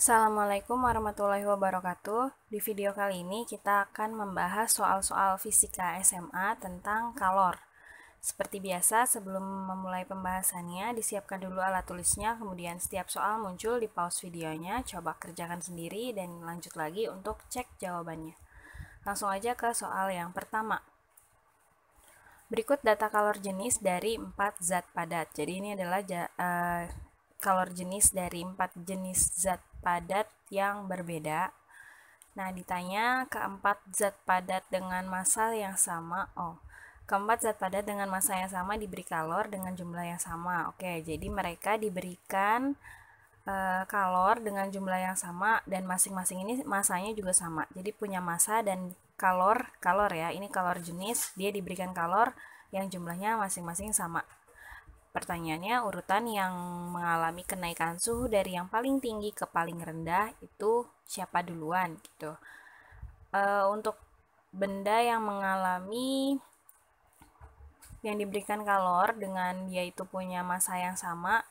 Assalamualaikum warahmatullahi wabarakatuh. Di video kali ini kita akan membahas soal-soal fisika SMA tentang kalor. Seperti biasa, sebelum memulai pembahasannya, disiapkan dulu alat tulisnya, kemudian setiap soal muncul di pause videonya, coba kerjakan sendiri dan lanjut lagi untuk cek jawabannya. Langsung aja ke soal yang pertama. Berikut data kalor jenis dari 4 zat padat. Jadi ini adalah uh, kalor jenis dari 4 jenis zat padat yang berbeda. Nah, ditanya keempat zat padat dengan massa yang sama. Oh, keempat zat padat dengan massa yang sama diberi kalor dengan jumlah yang sama. Oke, jadi mereka diberikan e, kalor dengan jumlah yang sama dan masing-masing ini masanya juga sama. Jadi punya massa dan kalor, kalor ya. Ini kalor jenis, dia diberikan kalor yang jumlahnya masing-masing sama. Pertanyaannya, urutan yang mengalami kenaikan suhu dari yang paling tinggi ke paling rendah itu siapa duluan gitu. uh, untuk benda yang mengalami yang diberikan kalor dengan dia itu punya masa yang sama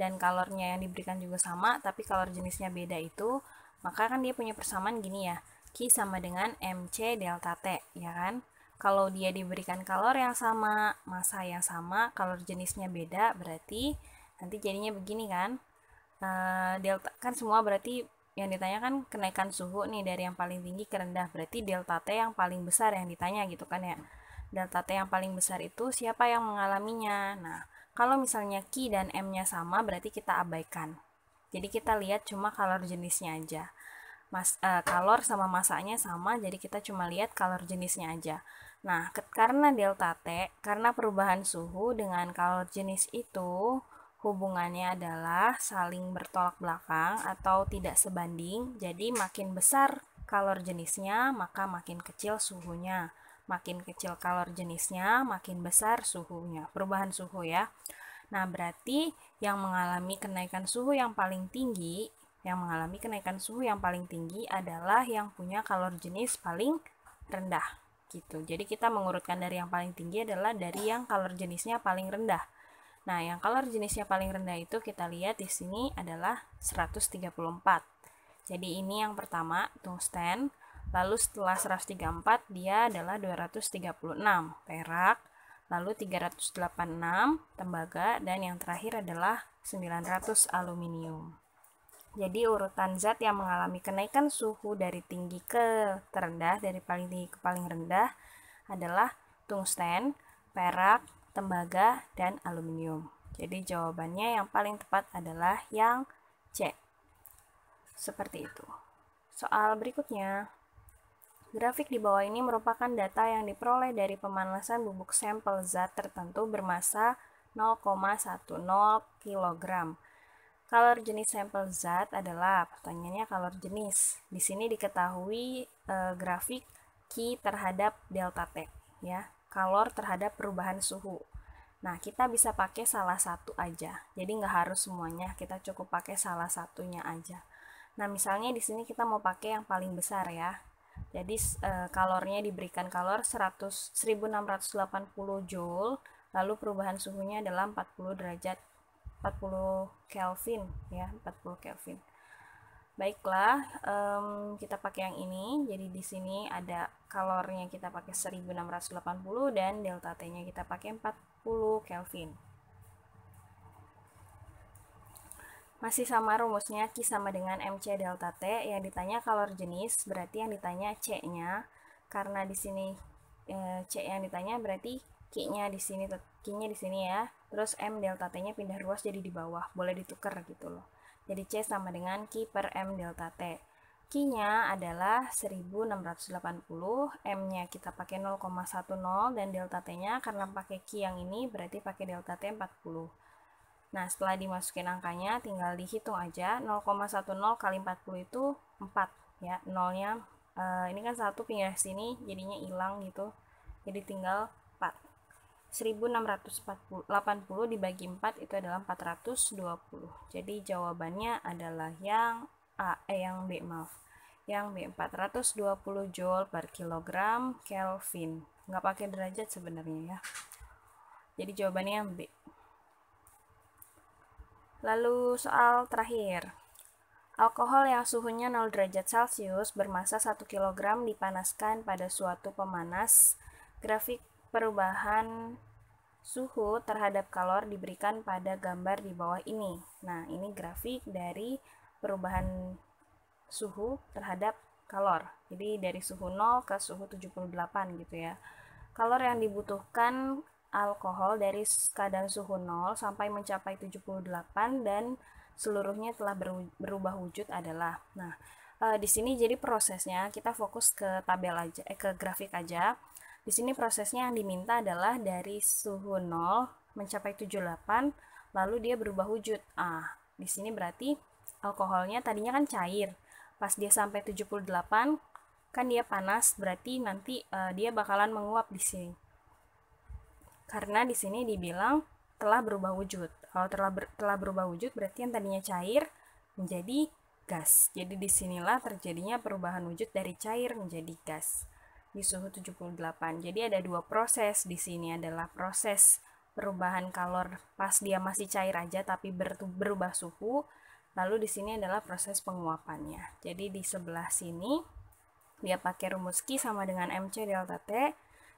dan kalornya yang diberikan juga sama tapi kalor jenisnya beda itu maka kan dia punya persamaan gini ya Q sama dengan MC delta T ya kan kalau dia diberikan kalor yang sama, masa yang sama, kalor jenisnya beda, berarti nanti jadinya begini kan. E, delta kan semua berarti yang ditanya kan kenaikan suhu nih dari yang paling tinggi ke rendah, berarti delta T yang paling besar yang ditanya gitu kan ya. Delta T yang paling besar itu siapa yang mengalaminya? Nah, kalau misalnya Q dan M-nya sama, berarti kita abaikan. Jadi kita lihat cuma kalor jenisnya aja. Mas, e, kalor sama masanya sama, jadi kita cuma lihat kalor jenisnya aja. Nah, karena delta T, karena perubahan suhu dengan kalor jenis itu, hubungannya adalah saling bertolak belakang atau tidak sebanding. Jadi, makin besar kalor jenisnya, maka makin kecil suhunya. Makin kecil kalor jenisnya, makin besar suhunya. Perubahan suhu ya. Nah, berarti yang mengalami kenaikan suhu yang paling tinggi, yang mengalami kenaikan suhu yang paling tinggi adalah yang punya kalor jenis paling rendah gitu. Jadi kita mengurutkan dari yang paling tinggi adalah dari yang color jenisnya paling rendah. Nah, yang color jenisnya paling rendah itu kita lihat di sini adalah 134. Jadi ini yang pertama, tungsten. Lalu setelah 134 dia adalah 236 perak, lalu 386 tembaga dan yang terakhir adalah 900 aluminium. Jadi urutan zat yang mengalami kenaikan suhu dari tinggi ke terendah, dari paling tinggi ke paling rendah adalah tungsten, perak, tembaga, dan aluminium. Jadi jawabannya yang paling tepat adalah yang C. Seperti itu. Soal berikutnya. Grafik di bawah ini merupakan data yang diperoleh dari pemanasan bubuk sampel zat tertentu bermassa 0,10 kg Kalor jenis sampel zat adalah pertanyaannya kalor jenis. Di sini diketahui e, grafik Q terhadap delta T ya, kalor terhadap perubahan suhu. Nah, kita bisa pakai salah satu aja. Jadi nggak harus semuanya, kita cukup pakai salah satunya aja. Nah, misalnya di sini kita mau pakai yang paling besar ya. Jadi e, kalornya diberikan kalor 100 1680 joule, lalu perubahan suhunya adalah 40 derajat 40 Kelvin ya 40 Kelvin baiklah um, kita pakai yang ini jadi di sini ada kalornya kita pakai 1680 dan delta T nya kita pakai 40 Kelvin masih sama rumusnya Q sama dengan MC delta T yang ditanya kalor jenis berarti yang ditanya C nya karena di sini eh, C yang ditanya berarti Q nya di sini Q nya di sini ya terus M delta T-nya pindah ruas jadi di bawah, boleh ditukar gitu loh. Jadi C sama dengan Q per M delta T. Q-nya adalah 1680, M-nya kita pakai 0,10 dan delta T-nya karena pakai Q yang ini berarti pakai delta T 40. Nah, setelah dimasukin angkanya tinggal dihitung aja 0,10 kali 40 itu 4 ya. 0-nya, uh, eh, ini kan satu pindah sini jadinya hilang gitu. Jadi tinggal 1680 dibagi 4 itu adalah 420. Jadi jawabannya adalah yang A eh yang B maaf. Yang B 420 joule per kilogram Kelvin. Nggak pakai derajat sebenarnya ya. Jadi jawabannya yang B. Lalu soal terakhir. Alkohol yang suhunya 0 derajat Celcius bermassa 1 kg dipanaskan pada suatu pemanas. Grafik perubahan suhu terhadap kalor diberikan pada gambar di bawah ini. Nah, ini grafik dari perubahan suhu terhadap kalor. Jadi dari suhu 0 ke suhu 78 gitu ya. Kalor yang dibutuhkan alkohol dari kadar suhu 0 sampai mencapai 78 dan seluruhnya telah berubah wujud adalah. Nah, eh, di sini jadi prosesnya kita fokus ke tabel aja eh ke grafik aja. Di sini prosesnya yang diminta adalah dari suhu 0 mencapai 78, lalu dia berubah wujud. Ah, di sini berarti alkoholnya tadinya kan cair. Pas dia sampai 78, kan dia panas, berarti nanti uh, dia bakalan menguap di sini. Karena di sini dibilang telah berubah wujud. Kalau telah ber, telah berubah wujud berarti yang tadinya cair menjadi gas. Jadi disinilah terjadinya perubahan wujud dari cair menjadi gas di suhu 78. Jadi ada dua proses di sini adalah proses perubahan kalor pas dia masih cair aja tapi berubah suhu. Lalu di sini adalah proses penguapannya. Jadi di sebelah sini dia pakai rumus Q sama dengan MC delta T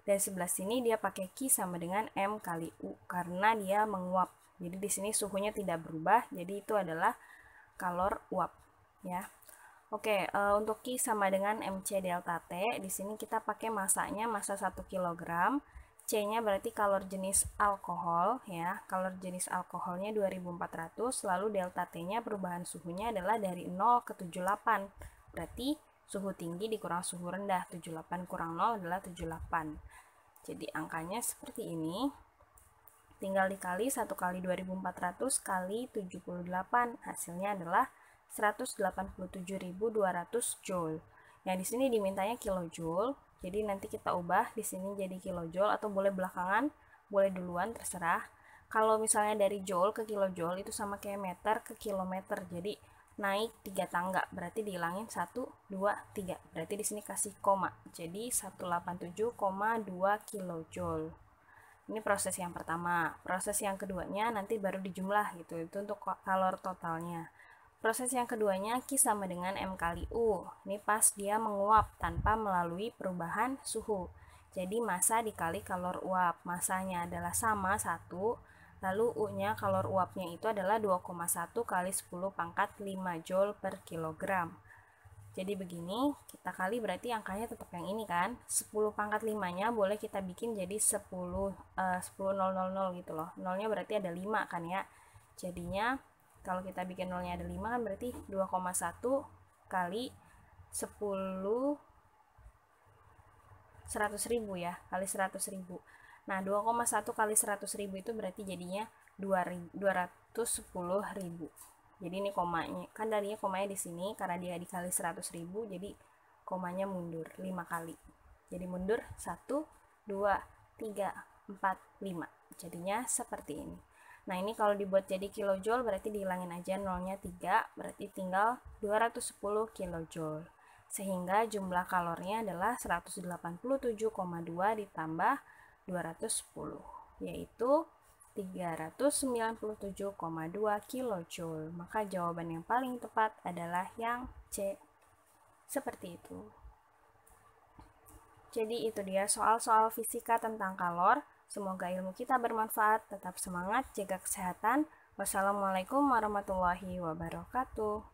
dan sebelah sini dia pakai Q sama dengan M kali U karena dia menguap. Jadi di sini suhunya tidak berubah, jadi itu adalah kalor uap ya. Oke, uh, untuk Ki sama dengan MC delta T, di sini kita pakai masanya masa 1 kg. C-nya berarti kalor jenis alkohol ya. Kalor jenis alkoholnya 2400, lalu delta T-nya perubahan suhunya adalah dari 0 ke 78. Berarti suhu tinggi dikurang suhu rendah, 78 kurang 0 adalah 78. Jadi angkanya seperti ini. Tinggal dikali 1 kali 2400 kali 78, hasilnya adalah 187.200 joule. Yang di sini dimintanya kilojoule, jadi nanti kita ubah di sini jadi kilojoule atau boleh belakangan, boleh duluan terserah. Kalau misalnya dari joule ke kilojoule itu sama kayak meter ke kilometer. Jadi naik 3 tangga, berarti dihilangin 1 2 3. Berarti di sini kasih koma. Jadi 187,2 kilojoule. Ini proses yang pertama. Proses yang keduanya nanti baru dijumlah gitu. Itu untuk kalor totalnya. Proses yang keduanya Q sama dengan M kali U. Ini pas dia menguap tanpa melalui perubahan suhu. Jadi massa dikali kalor uap. Masanya adalah sama 1, lalu U-nya kalor uapnya itu adalah 2,1 kali 10 pangkat 5 Joule per kilogram. Jadi begini, kita kali berarti angkanya tetap yang ini kan. 10 pangkat 5-nya boleh kita bikin jadi 10 uh, 10 000 gitu loh. Nolnya berarti ada 5 kan ya. Jadinya kalau kita bikin nolnya ada 5 kan berarti 2,1 kali 10 100 ribu ya, kali 100 ribu. Nah, 2,1 kali 100 ribu itu berarti jadinya 210 ribu. Jadi ini komanya, kan darinya komanya di sini karena dia dikali 100 ribu, jadi komanya mundur 5 kali. Jadi mundur 1, 2, 3, 4, 5. Jadinya seperti ini. Nah ini kalau dibuat jadi kilojoule berarti dihilangin aja nolnya 3 berarti tinggal 210 kilojoule. Sehingga jumlah kalornya adalah 187,2 ditambah 210 yaitu 397,2 kilojoule. Maka jawaban yang paling tepat adalah yang C. Seperti itu. Jadi itu dia soal-soal fisika tentang kalor. Semoga ilmu kita bermanfaat. Tetap semangat, jaga kesehatan. Wassalamualaikum warahmatullahi wabarakatuh.